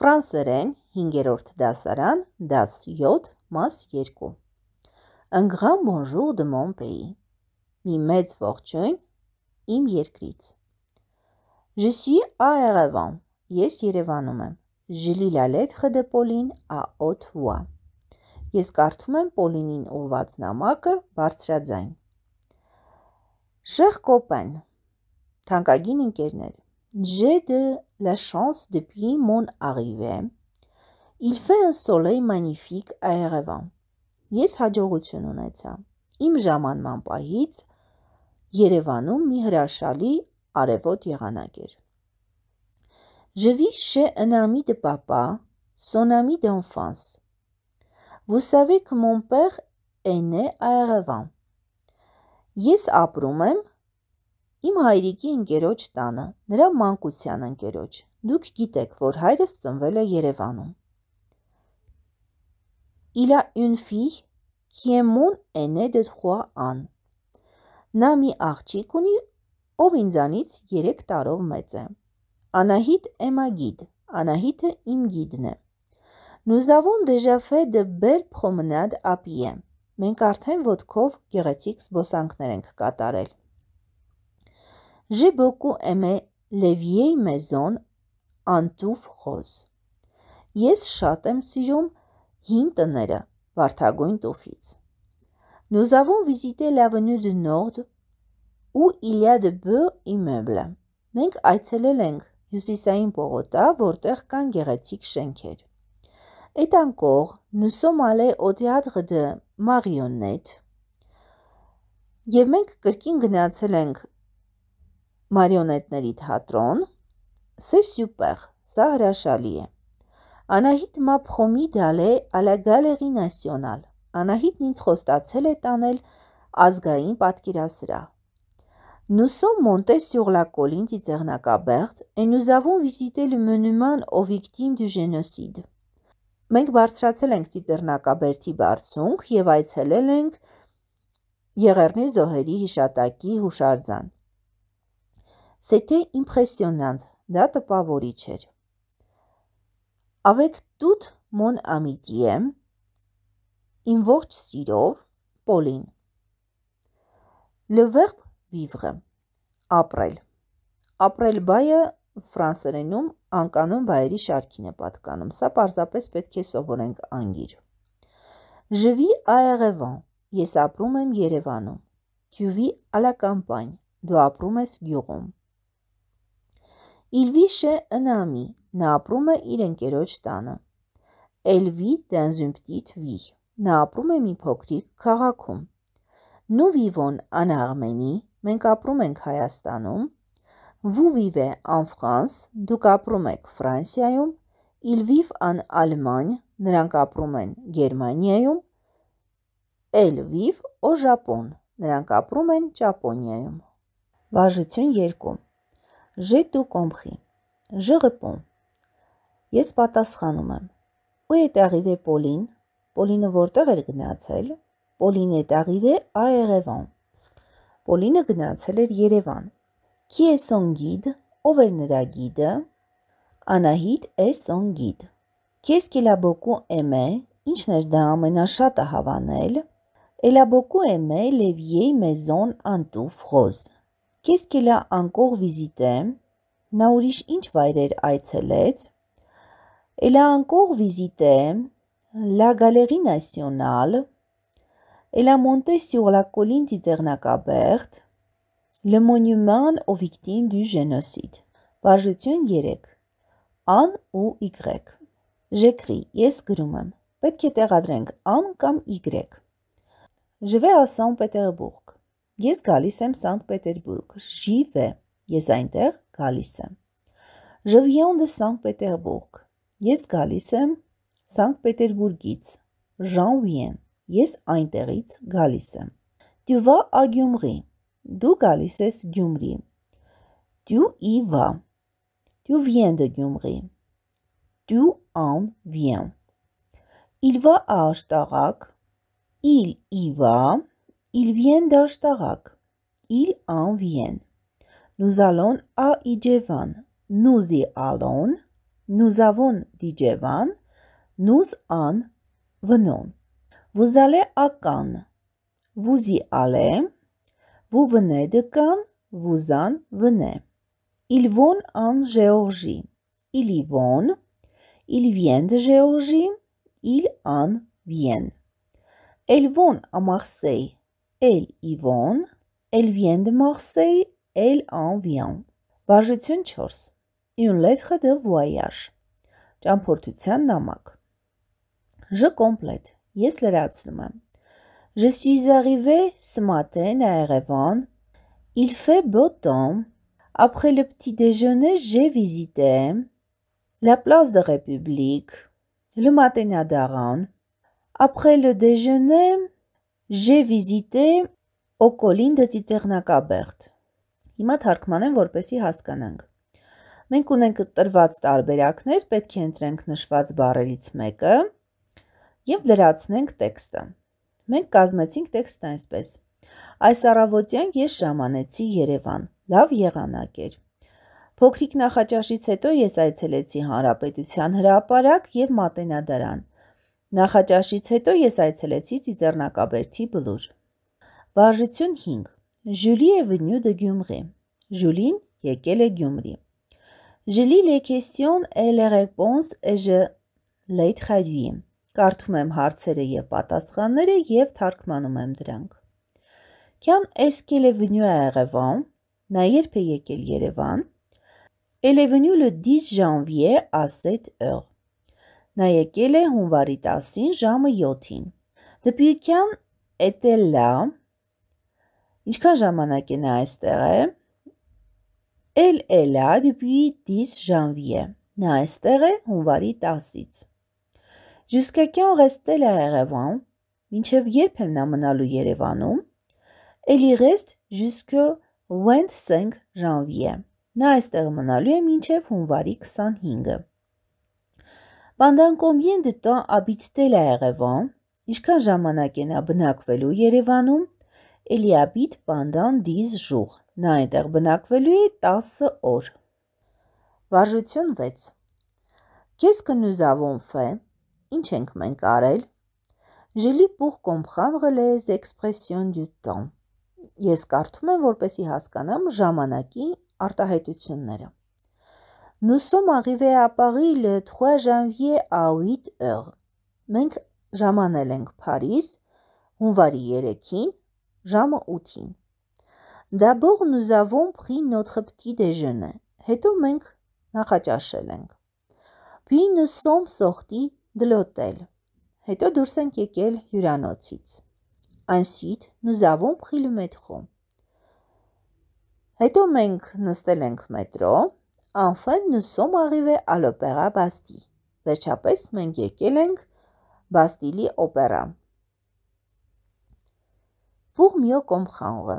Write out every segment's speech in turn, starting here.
Ֆրանսերեն 5-րդ դասարան, դաս 7, մաս 2։ Ընգղան բոնժուր դե Մոնպեի։ Մի մեծ ողջույն իմ երկրից։ Je suis à Yerevan։ Ես Երևանում եմ։ Je lis la lettre de Pauline à Ottawa։ Ես կարդում եմ Պոլինին ուղված նամակը բարձրաձայն։ Շեղ կոպեն։ Թանկագին ընկերներ J'ai de la chance depuis mon arrivée. Il fait un soleil magnifique à Yerevan. Ես հաջողություն ունեցա։ Իմ ժամանման պահից Երևանում մի հրաշալի արևոտ եղանակ էր։ Je vis chez un ami de papa, son ami d'enfance. Vous savez que mon père est né à Yerevan. Ես ապրում եմ իմ հայրիկի ընկերոջ տանը, նրա մանկության ընկերոջ։ Դուք գիտեք, որ հայրս ծնվել է Երևանում։ Il a une fille qui est mon aîné de 3 ans։ Նա մի աղջիկ ունի, ով ինձանից 3 տարով մեծ է։ Անահիտ est ma guide։ Անահիտը իմ գիդն է։ Nous avons déjà fait de belles promenades à pied։ Մենք արդեն ոդքով գեղեցիկ զբոսանքներ ենք կատարել։ J'ai beaucoup aimé les vieilles maisons en tuf rose. Ես շատ եմ սիրում հին տները վարդագույն տուֆից։ Nous avons visité l'avenue du Nord où il y a de beaux immeubles. Մենք այցելել ենք հյուսիսային պողոտա, որտեղ կան գեղեցիկ շենքեր։ Et encore, nous sommes allés au théâtre de marionnettes. Եվ մենք կրկին գնացել ենք Մարիոնետների թատրոն, սե սյուպեղ, սա հրաշալի է։ Անահիտ մապխոմի դալե ալագալեղի նասյոնալ։ Անահիտն ինձ խոստացել է տանել ազգային պատկերասրահ։ Nous sommes montés sur la colline d'Izernakabert et nous avons visité le monument aux victimes du génocide. Մենք բարձրացել ենք Տիզերնակաբերտի բարձունք եւ այցելել ենք Եղեռնի զոհերի հիշատակի հուշարձան։ C'était impressionnant, դա տպավորիչ էր։ Avec toute mon amitié, իմ ողջ սիրով, Պոլին։ Le verbe vivre, ապրել։ Ապրել բայը ֆրանսերենում անկանոն բայերի շարքին է պատկանում։ Սա պարզապես պետք է սովորենք անգիր։ Je vis à Yerevan. Ես ապրում եմ Երևանում։ Tu vis à la campagne. Դու ապրում ես գյուղում։ Իլվիշը ընամի, նա ապրում է իր ընկերոջ տանը։ Էլվի դենզումպտիտ վիհ, նա ապրում է մի փոքրիկ քաղաքում։ Նու վիվոն անաղմենի, մենք ապրում ենք Հայաստանում, վու վիվ է անվրանս, դուք ապրում եք վրանսիայում, իլվիվ ան ալման, նրանք ապրում են գերմանիայում, էլվիվ օ ժապոն, նրանք ապրում են ճապոնիայում։ Վարժություն 2 Ժետու կոմխի։ Ժըղպոն։ Ես պատասխանում եմ։ Ու է տաղիվ է Պոլին։ Պոլինը որտեղ էր գնացել։ Պոլին է տաղիվ է Աեղևան։ Պոլինը գնացել էր Երևան։ Քի է սոն գիդ, ով էր նրա գիդը։ Անահիտ է սոն գիդ։ Քես կելաբոկու եմ է, ինչն էր դա ամենաշատը հավանել։ Էլաբոկու եմ է լևյեի մեզոն անտուվ խոզ։ Քեզ կելա անկող վիզիտեմ, նա ուրիշ ինչ վայրեր այցելեց, էլա անկող վիզիտեմ, la galerie nationale, էլա montée sur la colline Ծիծեռնակաբերդ, le monument aux victimes du génocide։ Վարժություն 3 Ան ու Y J'écris, ես գրում եմ։ Պետք է տեղադրենք ան կամ y։ Je vais à Saint-Pétersbourg։ Ես գալիս եմ Սանտ Պետերբուրգ, Ժիվե, ես այնտեղ գալիս եմ։ Ժվիոն դե Սանտ Պետերբուրգ, ես գալիս եմ Սանտ Պետերբուրգից, Ժանվիեն, ես այնտեղից գալիս եմ։ Դյուվա ագյումրի, դու գալիս ես Գյումրի։ Դու իվա, դու վիեն դե Գյումրի։ Դու ան վիեն։ Իլվա աշտարակ, իլ իվա, իլ իվա Il viennent d'Ashtarak. Ils en viennent. Nous allons à Idjevan. Nous y allons. Nous avons d'Idjevan. Nous en venons. Vous allez à Cannes. Vous y allez. Vous venez de Cannes. Vous en venez. Ils vont en Géorgie. Ils y vont. Ils viennent de Géorgie. Ils en viennent. Elles vont à Marseille elle Yvonne, elle vient de Marseille, elle en vient. Վարժություն 4. Une lettre de voyage. Ճամփորդության նամակ։ Je complète. Ես Je suis arrivé ce matin à Erevan. Il fait beau temps. Après le petit déjeuner, j'ai visité la place de République, le matin à Daran. Après le déjeuner, J'ai visité Okolin de Ծիծեղնակաբերդ։ Հիմա թարգմանեմ, որպեսի հասկանանք։ Մենք ունենք տրված տարբերակներ, պետք է ընտրենք նշված բառերից մեկը եւ լրացնենք տեքստը։ Մենք կազմեցինք տեքստը այսպես. Այս առավոտյան ես ժամանեցի Երևան։ Լավ եղանակ էր։ Փոքրիկ նախաճաշից հետո ես այցելեցի Հանրապետության հրապարակ եւ Մատենադարան։ Նախաճաշից հետո ես այցելեցի Ծիծեռնակաբերդի բլուր։ Վարժություն 5։ Ժուլիևը նյուդը դե Գյումրի։ Ժուլին եկել է Գյումրի։ Ժլի լեկեսյոն էլերեպոնս էժը լեյտ խայրի։ Կարդում եմ հարցերը և պատասխանները և թարգմանում եմ դրանք։ Կյան էսկել է վնյու է Երևան, նա երբ է եկել Երևան, էլ է վնյու լը 10 ժանվի է ասետ ըղ։ Նա եկել է հունվարի 10-ին ժամը 7-ին։ Դպյուկյան Էտելլա Ինչքան ժամանակ է նա այստեղ է։ Էլ էլա դպյուի 10 ժանվիե։ Նա այստեղ է հունվարի 10-ից։ Jusqu'à quand reste-t-elle à Erevan? Մինչև երբ եմ նա մնալու Երևանում։ Elle y reste jusqu'au 25 janvier։ Նա այստեղ մնալու է մինչև հունվարի 25-ը։ Պանդանկոմյեն դտա աբիտ եղևա, ինչքան ժամանակ են բնակվելու Երևանում, Էլիաբիտ պանդան դիզ ժուղ, նա այնտեղ բնակվելու է 10 օր։ Վարժություն 6։ Քեզ կնուզավոն ֆե, ինչ ենք մենք արել։ Ժելի պուխ կոմխանղը լեզ էքսպրեսիոն դյու տոն։ Ես կարդում եմ, որպեսի հասկանամ ժամանակի արտահայտությունները։ Nous sommes arrivés à Paris le 3 janvier à 8 heures. Մենք ժամանել ենք Փարիզ հունվարի 3-ին, ժամը 8-ին։ D'abord nous avons pris notre petit déjeuner. Հետո մենք նախաճաշել ենք։ Puis nous sommes sortis de l'hôtel. Հետո դուրս ենք եկել հյուրանոցից։ Ensuite nous avons pris le métro. Հետո մենք նստել ենք մետրո։ մետրո Enfin, nous sommes arrivés à l'opéra Bastille. Վերջապես մենք եկել ենք Բաստիլի օպերա։ Pour mieux comprendre.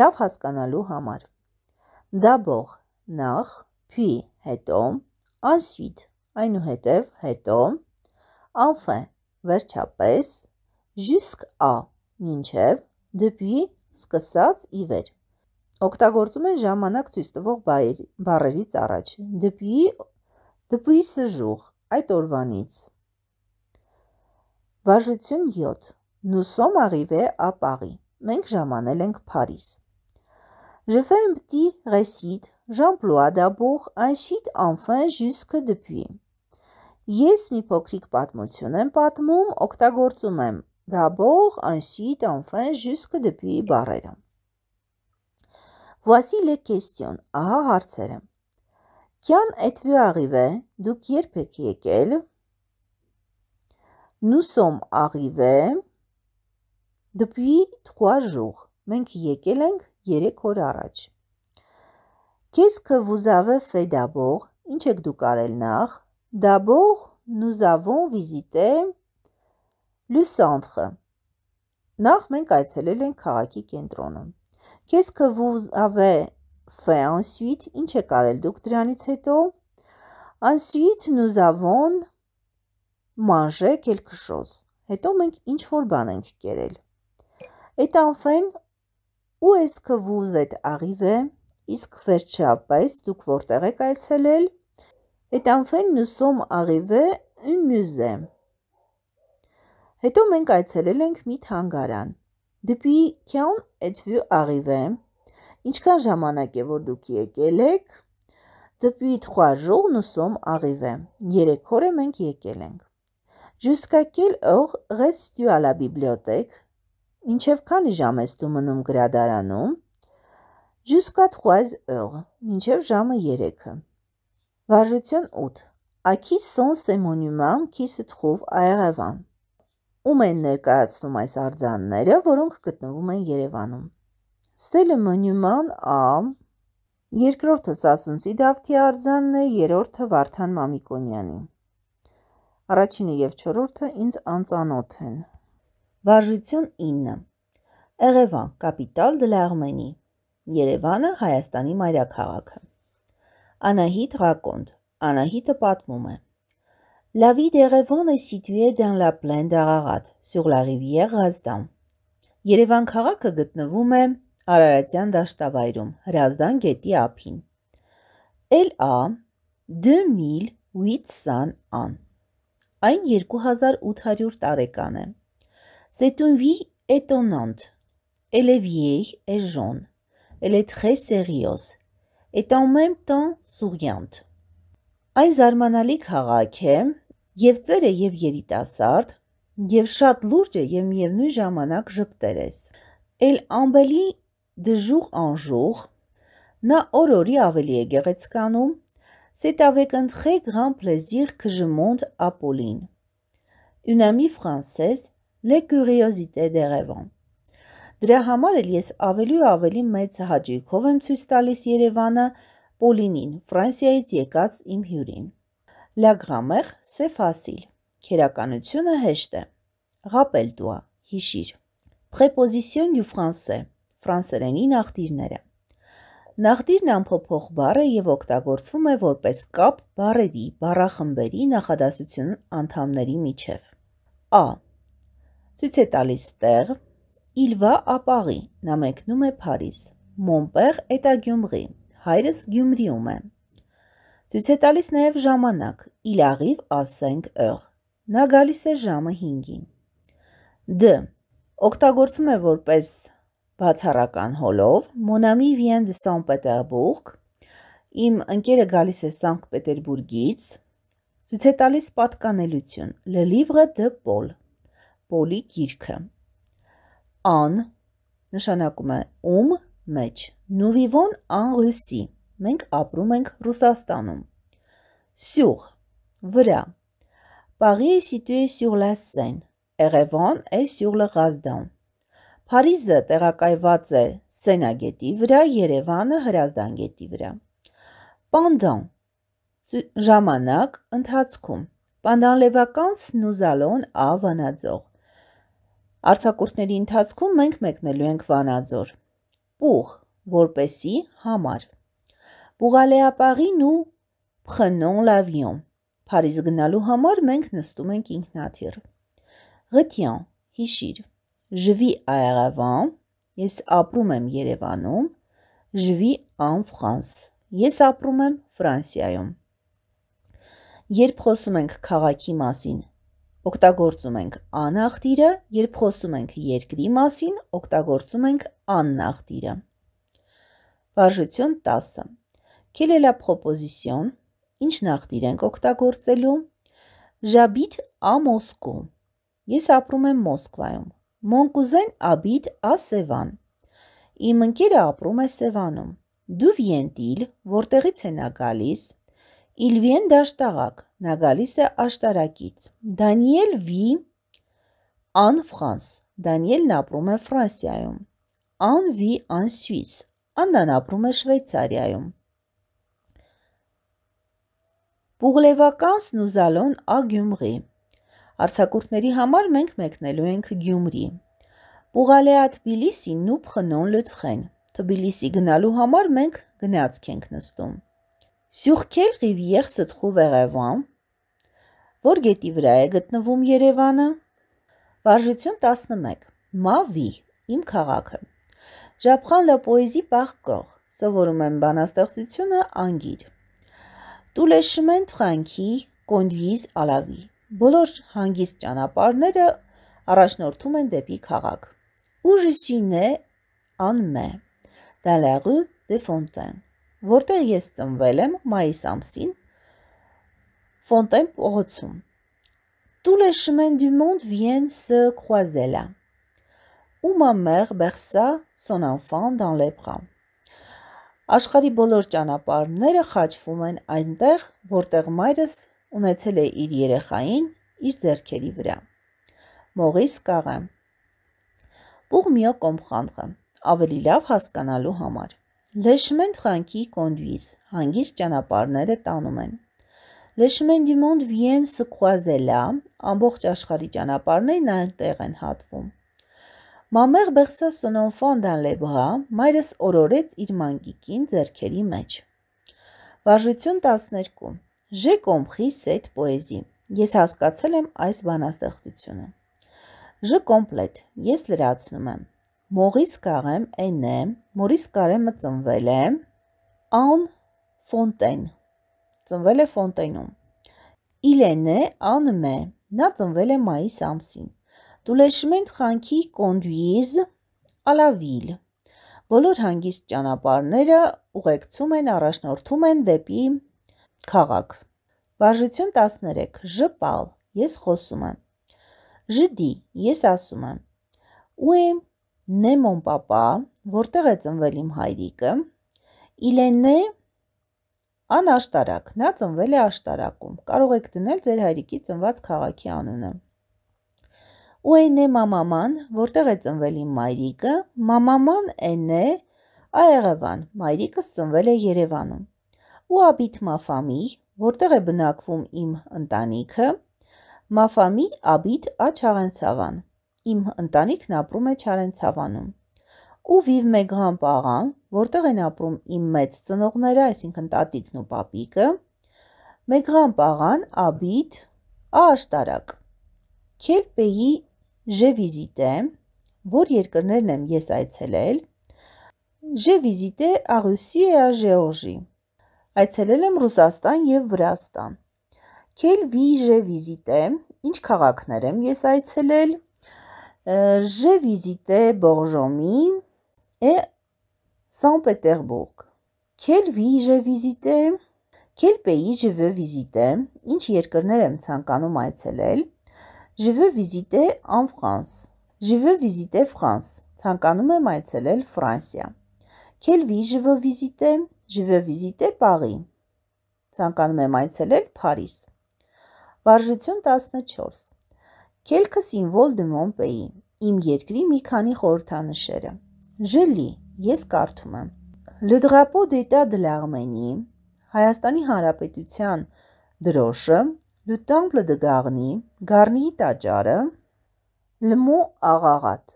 Լավ հասկանալու համար։ D'abord, նախ, puis հետո, ensuite, այնուհետև հետո, enfin, վերջապես, jusqu'à, մինչև, depuis, սկսած ի վեր։ Օգտագործում են ժամանակ ցույց տվող բառերից առաջ։ Դպի դպի սժուղ այդ օրվանից։ Վարժություն 7։ Նուսոմ arrivé à Paris։ Մենք ժամանել ենք Փարիզ։ Je fais un petit récit. J'emploie d'abord un shit enfin jusque depuis։ Ես մի փոքրիկ պատմություն եմ պատմում, օգտագործում եմ d'abord un shit enfin jusque depuis բառերը։ Vasile question, ահա հարցերը։ Կյան etvu arrivé, դուք երբ եք եկել։ Nous sommes arrivés depuis 3 jours. Մենք եկել ենք 3 օր առաջ։ Qu'est-ce que vous avez fait d'abord? Ինչ եք դուք արել նախ։ D'abord, nous avons visité le centre. Նախ մենք այցելել ենք քաղաքի կենտրոնը։ Qu'est-ce que vous avez fait ensuite? Ինչ է կարել դուք դրանից հետո? Ensuite nous avons mangé quelque chose. Հետո մենք ինչ որ բան ենք կերել։ Et enfin, où est-ce que vous êtes arrivé? Իսկ վերջապես դուք որտեղ եք այցելել? Et enfin, nous sommes arrivés un musée. Հետո մենք այցելել ենք մի թանգարան։ Դպի կյաուն էտվյու աղիվե, ինչքան ժամանակ է, որ դուք եկել եք, դպի թխա ժող նուսոմ աղիվե, երեկ հոր է մենք եկել ենք։ Ժուսկա կել օղ ղես դու ալա բիբլիոտեք, ինչև քանի ժամ ես դու մնում գրադարանում, ժուսկա թխուայզ օղ, ինչև ժամը երեքը։ Վարժություն 8 Ակի սոն սե մոնյուման կիսը թխով այեղևան ում են ներկայացնում այս արձանները, որոնք գտնվում են Երևանում։ Ստելը մոնյուման Ա, երկրորդը Սասունցի Դավթի արձանն է, երրորդը Վարդան Մամիկոնյանի։ Առաջինը եւ չորրորդը ինձ անծանոթ են։ Վարժություն 9։ Էղևան, կապիտալ Դլաղմենի։ դե Երևանը, Հայաստանի մայրաքաղաքը։ Անահիտ Ղակոնդ։ Անահիտը պատմում է։ La ville d'Erevan est située dans la plaine d'Ararat, sur la rivière Razdan։ Երևան քաղաքը գտնվում է Արարատյան դաշտավայրում, Հրազդան գետի ափին։ LA 2800 an։ Այն 2800 տարեկան է։ C'est une vie étonnante. Elle est vieille et jaune. Elle est très sérieuse et en même temps souriante։ Այս զարմանալի քաղաք է, Եվ ծեր է եւ երիտասարդ, եւ շատ լուրջ է եւ միևնույն ժամանակ ժպտեր ես։ Էլ ամբելի դժուղ անժուղ նա օր-օրի ավելի է գեղեցկանում, c'est avec un très grand plaisir que je monte à Pauline. Une amie française, les curiosités des rêvants. Դրա համար էլ ես ավելի ու ավելի մեծ հաճույքով եմ ցույց տալիս Երևանը Պոլինին, Ֆրանսիայից եկած իմ հյուրին լագրամեղ սե ֆասիլ։ Քերականությունը հեշտ է։ Ղապել դուա, հիշիր։ Պրեպոզիցիոն դու ֆրանսե, ֆրանսերենի նախտիրները։ Նախտիրն ամփոփող բառ է եւ օգտագործվում է որպես կապ բառերի, բառախմբերի նախադասություն անդամների միջև։ Ա. Ցույց է տալիս տեղ, il va à Paris, նա մեկնում է Փարիզ։ Mon père est à Gyumri, հայրս Գյումրիում է։ Ցույց է տալիս նաև ժամանակ՝ իլաղիվ, ասենք, ըղ։ Նա գալիս է ժամը 5-ին։ Դ. Օգտագործում է որպես բացառական հոլով Մոնամի Վիեն դե Սան-Պետերբուրգ։ Իմ ընկերը գալիս է Սանկտ Պետերբուրգից։ Ցույց է տալիս պատկանելություն՝ Le livre de Paul։ Պոլի գիրքը։ Ան նշանակում է ում մեջ։ Nous vivons en Russie։ Մենք ապրում ենք Ռուսաստանում։ Սյուղ վրա։ Պարի է սիտուե սյուր լա սեն։ Էրևան է սյուր լը Ղազդան։ Փարիզը տեղակայված է Սենագետի վրա, Երևանը Հրազդանգետի վրա։ Պանդան ժամանակ ընթացքում Պանդանլևական սնուզալոն Ա վանաձող։ Արցակուրտների ընթացքում մենք մեկնելու ենք վանաձոր։ Պուղ, որպեսի համար։ Pour aller à Paris, nous prenons l'avion. Փարիզ գնալու համար մենք նստում ենք ինքնաթիռ։ Retiens, հիշիր։ Je vis à Yerevan, ես ապրում եմ Երևանում։ Je vis en France, ես ապրում եմ Ֆրանսիայում։ Երբ խոսում ենք քաղաքի մասին, օգտագործում ենք անախտիրը, երբ խոսում ենք երկրի մասին, օգտագործում ենք աննախտիրը։ Վարժություն 10 Quelle est la proposition? Ինչն ախտիր ենք օգտագործելու։ J'habite à Moscou. Ես ապրում եմ Մոսկվայում։ Mon cousin habite à Sevan. Իմ ընկերը ապրում է Սևանում։ D'où vient-il? Որտեղից է նա գալիս։ Il vient d'Ashtarak. Նա գալիս է Աշտարակից։ Daniel vit en France. Դանիելն ապրում է Ֆրանսիայում։ Anne vit en Suisse. Աննան ապրում է Շվեյցարիայում։ Պուղլևականցն ու Զալոն Ա Գյումրի։ Արցակուրտների համար մենք մեկնելու ենք Գյումրի։ Պուղալեա Թբիլիսի նուբ խնոն լտխեն։ Թբիլիսի գնալու համար մենք գնացք ենք նստում։ Սյուխքել Ղիվիեղ սթխու վեղևան, որ գետի վրա է գտնվում Երևանը։ Վարժություն 11։ Մավի, իմ քաղաքը։ Ժապխան լա պոեզի պահ կող, սովորում եմ բանաստեղծությունը անգիր։ Տուլեշմենտ խանքի կոնդվիզ ալավի։ Բոլոր հանգիստ ճանապարհները առաջնորդում են դեպի քաղաք։ Ուժիսինե անմե։ Դալարու դե Ֆոնտեն, որտեղ ես ծնվել եմ մայիս ամսին Ֆոնտեն փողոցում։ Tous les chemins du monde viennent se croiser là. Où ma mère berça son enfant dans les bras. Աշխարի բոլոր ճանապարհները խաչվում են այնտեղ, որտեղ մայրս ունեցել է իր երեխային իր ձեռքերի վրա։ Մողիս կաղը։ Պուղմիո կոմխանխը, ավելի լավ հասկանալու համար։ Լեշմենտ խանքի կոնդուիս, հանգիս ճանապարհները տանում են։ Լեշմեն դիմոնդ վիեն սկուազելա, ամբողջ աշխարի ճանապարհներն այնտեղ են հատվում։ Մամեղ բեղսա սնոն ֆոնդան լեբհա, մայրս օրորեց իր մանգիկին ձերքերի մեջ։ Վարժություն 12։ Ժե կոմխի սետ պոեզի։ Ես հասկացել եմ այս բանաստեղծությունը։ Ժ կոմպլետ։ Ես լրացնում եմ։ Մողիս կաղեմ էն է, մորիս կարեմը ծնվել է, ան ֆոնտեն։ Ծնվել է ֆոնտենում։ Իլենե անմե։ Նա ծնվել է մայիս ամսին։ Դուլեշմենտ խանքի կոնդյուիզ ալավիլ։ Բոլոր հանգիստ ճանապարհները ուղեկցում են, առաջնորդում են դեպի քաղաք։ Վարժություն 13. Ժպալ, ես խոսում եմ։ Ժդի, ես ասում եմ։ Ու եմ նեմոն պապա, որտեղ է ծնվել իմ հայրիկը։ Իլենե ան աշտարակ, նա ծնվել է աշտարակում։ Կարող եք դնել ձեր հայրիկի ծնված քաղաքի անունը ու այն է մամաման, որտեղ է ծնվել իմ մայրիկը, մամաման այն է Աեղևան, մայրիկս ծնվել է Երևանում։ Ու աբիթ մաֆամի, որտեղ է բնակվում իմ ընտանիքը, մաֆամի աբիթ ա Չարենցավան։ Իմ ընտանիքն ապրում է Չարենցավանում ու վիվ մեգան պաղան, որտեղ են ապրում իմ մեծ ծնողները, այսինքն տատիկն ու պապիկը, մեգան պաղան, աբիտ, աշտարակ, կելպեի Ժե վիզիտե, որ երկրներն եմ ես այցելել, Ժե վիզիտե ա Ռուսիե ա Ժեորժի։ Այցելել եմ Ռուսաստան եւ Վրաստան։ Քել վիժե վիզիտե, ինչ քաղաքներ եմ ես այցելել։ Ժե վիզիտե Բորժոմի է Սան-Պետերբուրգ։ Քել վիժե վիզիտե, քել պեի ժվե վիզիտե, ինչ երկրներ եմ ցանկանում այցելել։ Je veux visiter en France. Je veux visiter France. Ցանկանում եմ այցելել Ֆրանսիա։ Quelle ville je veux visiter? Je veux visiter Paris. Ցանկանում եմ այցելել Փարիզ։ Վարժություն 14։ Quelque symbole de mon pays. Իմ երկրի մի քանի խորհրդանշերը։ Je lis. Ես կարդում եմ։ Le drapeau d'état de l'Arménie. Հայաստանի Հանրապետության դրոշը Le temple de Garni, Garni-ի տաճարը, Լմու աղաղատ,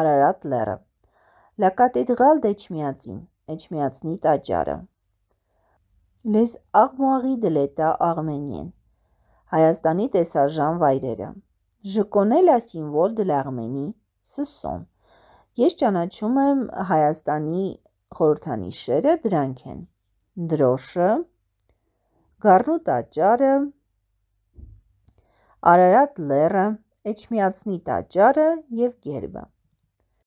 Արարատ լեռը, La cathédrale d'Echmiadzin, Էջմիածնի տաճարը, Les armoiries de l'État arménien, Հայաստանի տեսարժան վայրերը, Je connais la symbole de l'Arménie, ce sont Ես ճանաչում եմ Հայաստանի խորհրդանիշերը, դրանք են դրոշը, գառնու տաճարը, Արարատ լեռը, Էջմիածնի տաճարը եւ Գերբը։